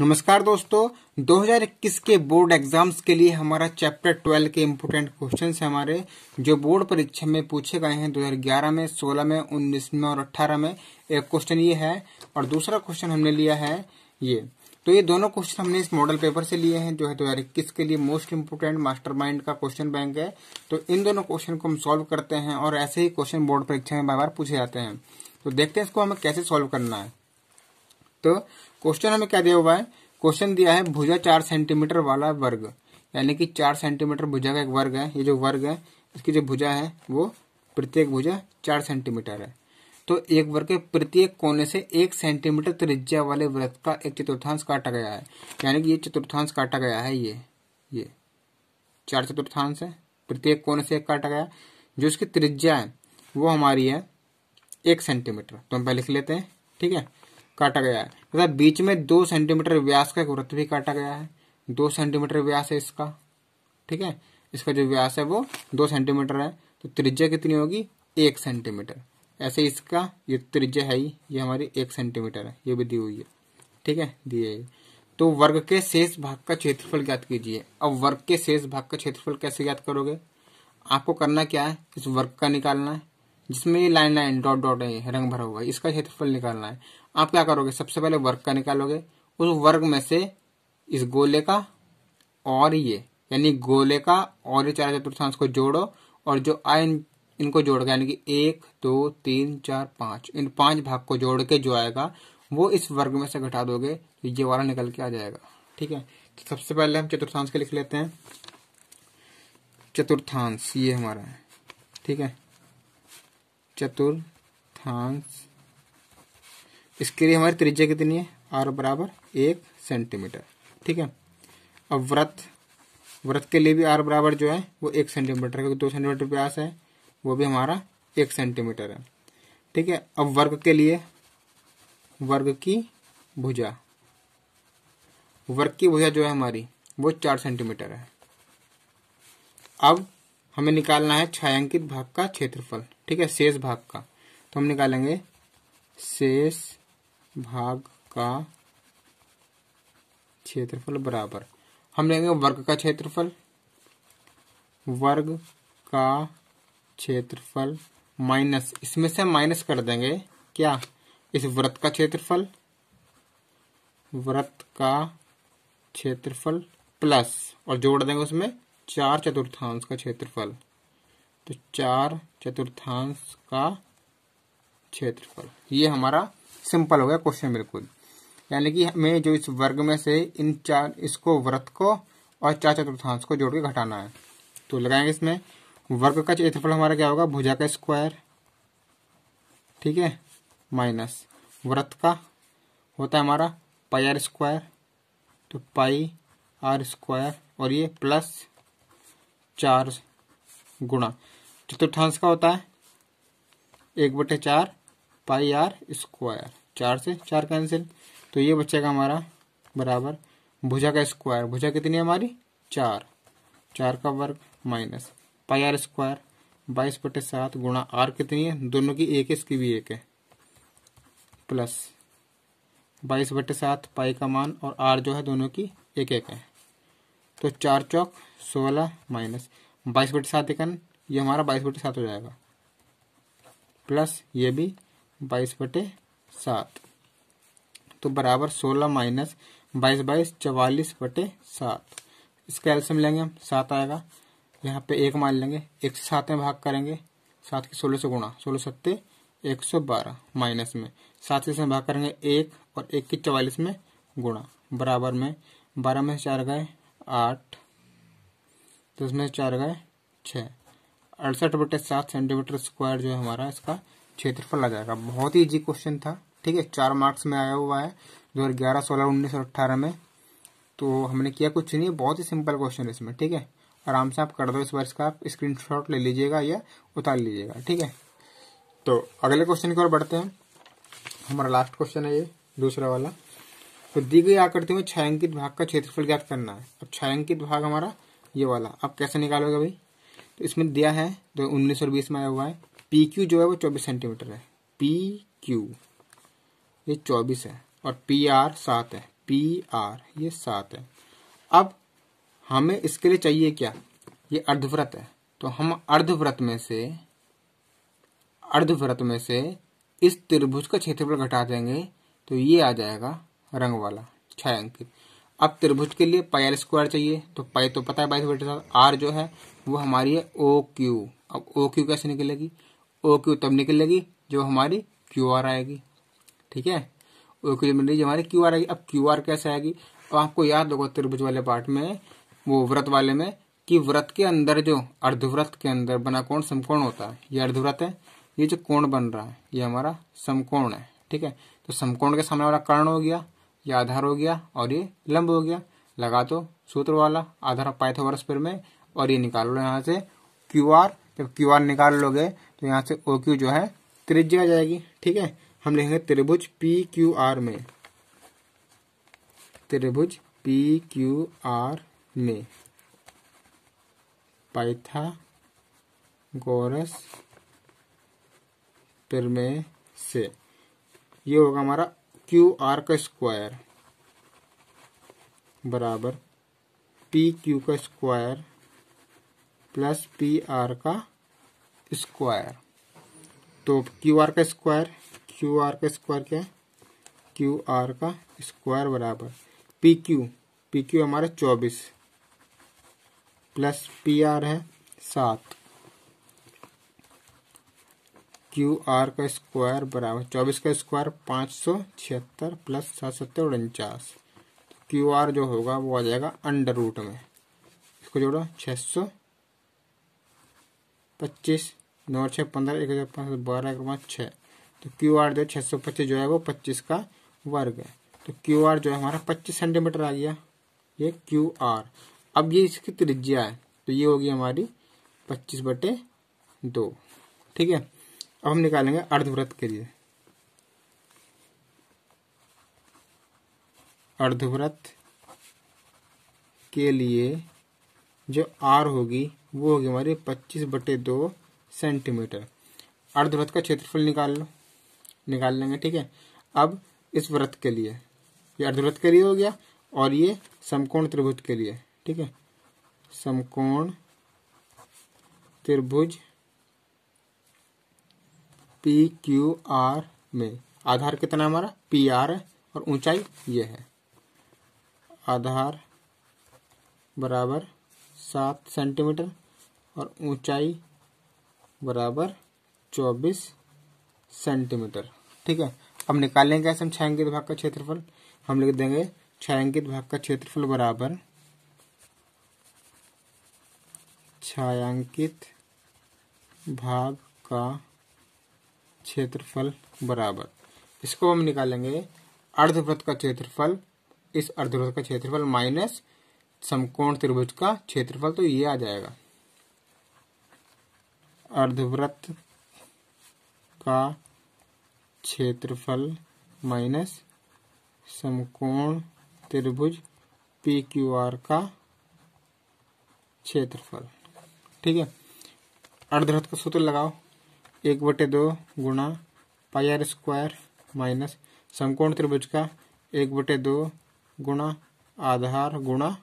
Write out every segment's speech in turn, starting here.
नमस्कार दोस्तों 2021 के बोर्ड एग्जाम्स के लिए हमारा चैप्टर 12 के इम्पोर्टेंट क्वेश्चन है हमारे जो बोर्ड परीक्षा में पूछे गए हैं 2011 में 16 में 19 में और 18 में एक क्वेश्चन ये है और दूसरा क्वेश्चन हमने लिया है ये तो ये दोनों क्वेश्चन हमने इस मॉडल पेपर से लिए हैं जो है दो हजार इक्कीस के लिए मोस्ट इम्पोर्टेंट मास्टरमाइंड का क्वेश्चन बैंक है तो इन दोनों क्वेश्चन को हम सॉल्व करते हैं और ऐसे ही क्वेश्चन बोर्ड परीक्षा में बार बार पूछे जाते हैं तो देखते हैं इसको हमें कैसे सॉल्व करना है तो क्वेश्चन हमें क्या दिया हुआ है क्वेश्चन दिया है भुजा चार सेंटीमीटर वाला वर्ग यानी कि चार सेंटीमीटर भुजा का एक वर्ग है ये जो वर्ग है इसकी जो भुजा है वो प्रत्येक भुजा चार सेंटीमीटर है तो एक वर्ग के प्रत्येक कोने से एक सेंटीमीटर त्रिज्या वाले वृत्त का एक चतुर्थांश काटा गया है यानी कि ये चतुर्थांश काटा गया है ये ये चार चतुर्थांश है प्रत्येक कोने से एक काटा गया जो इसकी त्रिज्या है वो हमारी है एक सेंटीमीटर तो हम पहले लिख लेते हैं ठीक है काटा गया है तथा बीच में दो सेंटीमीटर व्यास का एक वृत्त भी काटा गया है दो सेंटीमीटर व्यास है इसका ठीक है इसका जो व्यास है वो दो सेंटीमीटर है तो त्रिज्या कितनी होगी एक सेंटीमीटर ऐसे इसका ये त्रिज्या है ही ये हमारी एक सेंटीमीटर है ये भी दी हुई है ठीक है दिए तो वर्ग के शेष भाग का क्षेत्रफल ज्ञात कीजिए अब वर्ग के शेष भाग का क्षेत्रफल कैसे ज्ञात करोगे आपको करना क्या है इस वर्ग का निकालना है जिसमें ये लाइन लाइन डॉट डॉट है रंग भरा हुआ है इसका क्षेत्रफल निकालना है आप क्या करोगे सबसे पहले वर्ग का निकालोगे उस वर्ग में से इस गोले का और ये यानी गोले का और ये चार चतुर्थांश को जोड़ो और जो आए इनको जोड़ के यानी कि एक दो तीन चार पांच इन पांच भाग को जोड़ के जो आएगा वो इस वर्ग में से घटा दोगे तो ये वाला निकल के आ जाएगा ठीक है तो सबसे पहले हम चतुर्थांश के लिख लेते हैं चतुर्थांश ये हमारा है ठीक है चतुर्थांश इसके लिए हमारी त्रिज्या कितनी है आर बराबर एक सेंटीमीटर ठीक है अब व्रत व्रत के लिए भी आर बराबर जो है वो एक सेंटीमीटर क्योंकि दो सेंटीमीटर व्यास है वो भी हमारा एक सेंटीमीटर है ठीक है अब वर्ग के लिए वर्ग की भुजा वर्ग की भुजा जो है हमारी वो चार सेंटीमीटर है अब हमें निकालना है छायांकित भाग का क्षेत्रफल ठीक है शेष भाग का तो हम निकालेंगे शेष भाग का क्षेत्रफल बराबर हम लेंगे वर्ग का क्षेत्रफल वर्ग का क्षेत्रफल माइनस इसमें से माइनस कर देंगे क्या इस व्रत का क्षेत्रफल व्रत का क्षेत्रफल प्लस और जोड़ देंगे उसमें चार चतुर्थांश का क्षेत्रफल तो चार चतुर्थांश का क्षेत्रफल ये हमारा सिंपल हो गया क्वेश्चन बिल्कुल यानी कि हमें जो इस वर्ग में से इन चार इसको व्रत को और चार चतुर्थांश को जोड़ के घटाना है तो लगाएंगे इसमें वर्ग का क्षेत्रफल हमारा क्या होगा भुजा का स्क्वायर ठीक है माइनस व्रत का होता है हमारा पाई आर स्क्वायर तो पाई आर स्क्वायर और ये प्लस चार गुणा चतुर्थांश का होता है एक बटे चार पाई आर स्क्वायर चार से चार कैंसिल तो ये बच्चे का हमारा बराबर भुजा का स्क्वायर भुजा कितनी है हमारी चार चार का वर्ग माइनस पाई आर स्क्वायर बाईस बटे सात गुणा आर कितनी है दोनों की एक है इसकी भी एक है प्लस बाईस बटे सात पाई का मान और आर जो है दोनों की एक एक है तो चार चौक सोलह माइनस बाईस बटे सात एक ये हमारा बाईस बटे सात हो जाएगा प्लस ये भी बाईस बटे सात तो बराबर सोलह माइनस बाईस बाईस चवालीस बटे सात इसका एल्सियम लेंगे हम सात आएगा यहाँ पे एक मान लेंगे एक से सात में भाग करेंगे सात के सोलह से गुणा सोलह सत्ते एक सौ बारह माइनस में सात से भाग करेंगे एक और एक की चवालीस में गुणा बराबर में बारह में से चार गए आठ दस तो में से चार गए छः अड़सठ बटे सात सेंटीमीटर स्क्वायर जो है हमारा इसका क्षेत्रफल आ जाएगा बहुत ही इजी क्वेश्चन था ठीक है चार मार्क्स में आया हुआ है दो हजार ग्यारह सोलह उन्नीस और अट्ठारह में तो हमने किया कुछ नहीं बहुत ही सिंपल क्वेश्चन है इसमें ठीक है आराम से आप कर दो इस वर्ष का आप स्क्रीन ले लीजिएगा या उतार लीजिएगा ठीक है तो अगले क्वेश्चन की ओर बढ़ते हैं हमारा लास्ट क्वेश्चन है ये दूसरा वाला तो दी गई आकृति में छायांकित भाग का क्षेत्रफल ज्ञात करना है अब छायांकित भाग हमारा ये वाला अब कैसे निकालोगे भाई तो इसमें दिया है तो उन्नीस सौ बीस में आया हुआ है पी क्यू जो है वो चौबीस सेंटीमीटर है पी क्यू ये चौबीस है और पी आर सात है पी आर ये सात है अब हमें इसके लिए चाहिए क्या ये अर्धव्रत है तो हम अर्धव्रत में से अर्धव्रत में से इस त्रिभुज का क्षेत्रफल घटा देंगे तो ये आ जाएगा रंग वाला छह अंकित अब त्रिभुज के लिए पाई आर स्क्वायर चाहिए तो पाई तो पता है बाईस बटे सात आर जो है वो हमारी है ओ क्यू अब ओ क्यू कैसे निकलेगी ओ क्यू तब निकलेगी जो हमारी क्यू आर आएगी ठीक है ओ क्यू जब निकलेगी हमारी क्यू आर आएगी अब क्यू आर कैसे आएगी तो आपको याद होगा त्रिभुज वाले पार्ट में वो व्रत वाले में कि व्रत के अंदर जो अर्धव्रत के अंदर बना कोण समकोण होता है ये अर्धव्रत है ये जो कोण बन रहा है ये हमारा समकोण है ठीक है तो समकोण के सामने वाला कर्ण हो गया ये आधार हो गया और ये लंब हो गया लगा तो सूत्र वाला आधार पाइथागोरस पर में और ये निकालो यहाँ से क्यू आर जब क्यू आर निकाल लोगे तो यहाँ से ओ क्यू जो है त्रिज्य आ जाएगी ठीक है हम लिखेंगे त्रिभुज पी क्यू आर में त्रिभुज पी क्यू आर में पाइथा गोरस प्रमे से ये होगा हमारा क्यू आर का स्क्वायर बराबर पी क्यू का स्क्वायर प्लस पी आर का स्क्वायर तो क्यू आर का स्क्वायर क्यू आर का स्क्वायर क्या है क्यू आर का स्क्वायर बराबर पी क्यू पी क्यू हमारा चौबीस प्लस पी आर है सात क्यू आर का स्क्वायर बराबर चौबीस का स्क्वायर पाँच सौ छिहत्तर प्लस सात सत्तर उनचास तो क्यू आर जो होगा वो आ जाएगा अंडर रूट में इसको जोड़ो छः सौ पच्चीस नौ छः पंद्रह एक हज़ार पाँच सौ बारह एक पाँच छः तो क्यू आर जो छः सौ पच्चीस जो है वो पच्चीस का वर्ग है तो क्यू आर जो है हमारा पच्चीस सेंटीमीटर आ गया ये क्यू आर अब ये इसकी त्रिज्या है तो ये होगी हमारी पच्चीस बटे दो ठीक है अब हम निकालेंगे अर्धव्रत के लिए अर्धव्रत के लिए जो आर होगी वो होगी हमारी पच्चीस बटे दो सेंटीमीटर अर्धवृत्त का क्षेत्रफल निकाल लो निकाल लेंगे ठीक है अब इस व्रत के लिए ये अर्धवृत्त के लिए हो गया और ये समकोण त्रिभुज के लिए ठीक है समकोण त्रिभुज पी क्यू आर में आधार कितना हमारा पी आर है और ऊंचाई ये है आधार बराबर सात सेंटीमीटर और ऊंचाई बराबर चौबीस सेंटीमीटर ठीक है अब निकालेंगे कैसे हम छायांकित भाग का क्षेत्रफल हम लिख देंगे छायांकित भाग का क्षेत्रफल बराबर छायांकित भाग का क्षेत्रफल बराबर इसको हम निकालेंगे अर्धवृत्त का क्षेत्रफल इस अर्धवृत्त का क्षेत्रफल माइनस समकोण त्रिभुज का क्षेत्रफल तो ये आ जाएगा अर्धव्रत का क्षेत्रफल माइनस समकोण त्रिभुज पी क्यू आर का क्षेत्रफल ठीक है अर्धवृत्त का सूत्र लगाओ एक बटे दो गुणा पाई आर स्क्वायर माइनस समकोण त्रिभुज का एक बटे दो गुणा आधार गुणा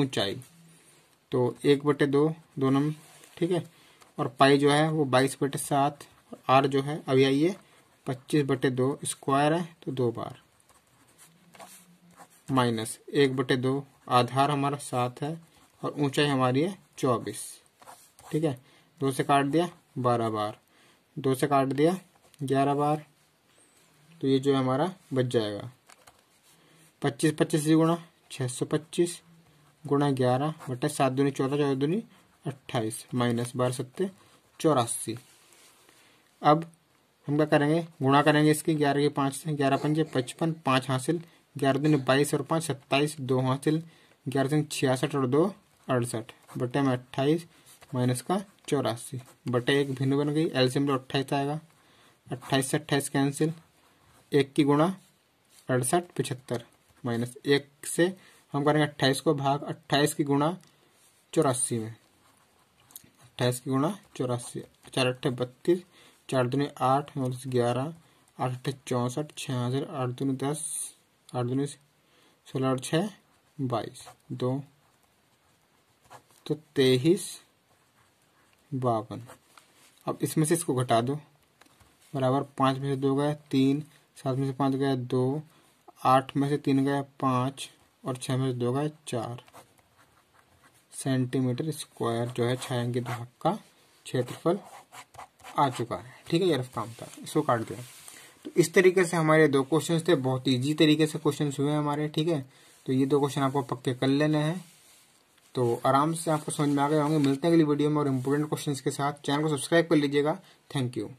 ऊंचाई तो एक बटे दो दोनों ठीक है और पाई जो है वो बाईस बटे सात आर जो है अभी आइए पच्चीस बटे दो स्क्वायर है तो दो बार माइनस एक बटे दो आधार हमारा सात है और ऊंचाई हमारी है चौबीस ठीक है दो से काट दिया बारह बार दो से काट दिया ग्यारह बार तो ये जो है हमारा बच जाएगा पच्चीस पच्चीस गुणा छः सौ पच्चीस गुणा ग्यारह बटे सात दूनी चौदह चौदह दूनी अट्ठाईस माइनस बारह सत्ते चौरासी अब हम क्या करेंगे गुणा करेंगे इसकी ग्यारह के पाँच से ग्यारह पंजे पचपन पाँच हासिल ग्यारह दिन बाईस और पाँच सत्ताईस दो हासिल ग्यारह दिन छियासठ और दो अड़सठ बटे में अट्ठाईस माइनस का चौरासी बटे एक भिन्न बन गई एल्सियम लो अट्ठाईस आएगा अट्ठाईस से अट्ठाईस कैंसिल एक की गुणा अड़सठ पचहत्तर माइनस एक से हम करेंगे अट्ठाईस को भाग अट्ठाईस की गुणा चौरासी में अट्ठाईस की गुणा चौरासी चार अट्ठे बत्तीस चार दूनी आठ नौ दस ग्यारह आठ अट्ठे चौंसठ छः हजार आठ दूनी दस आठ दूनी सोलह और छः बाईस दो तो तेईस बावन अब इसमें से इसको घटा दो बराबर पाँच में से दो गए तीन सात में से पाँच गए दो आठ में से तीन गए पाँच और छः में से दो गए चार सेंटीमीटर स्क्वायर जो है छायांकित भाग का क्षेत्रफल आ चुका है ठीक है ये रफ काम था इसको काट दिया तो इस तरीके से हमारे दो क्वेश्चन थे बहुत ईजी तरीके से क्वेश्चन हुए हमारे ठीक है तो ये दो क्वेश्चन आपको पक्के कर लेने हैं तो आराम से आपको समझ में आ गए होंगे मिलते हैं अगली वीडियो में और इम्पोर्टेंट क्वेश्चन के साथ चैनल को सब्सक्राइब कर लीजिएगा थैंक यू